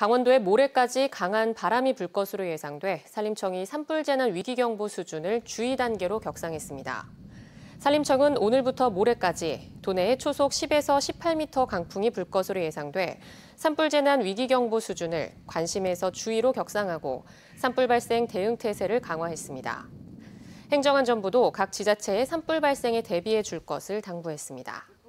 강원도에 모레까지 강한 바람이 불 것으로 예상돼 산림청이 산불 재난 위기 경보 수준을 주의 단계로 격상했습니다. 산림청은 오늘부터 모레까지 도내에 초속 10에서 18m 강풍이 불 것으로 예상돼 산불 재난 위기 경보 수준을 관심에서 주의로 격상하고 산불 발생 대응 태세를 강화했습니다. 행정안전부도 각 지자체에 산불 발생에 대비해 줄 것을 당부했습니다.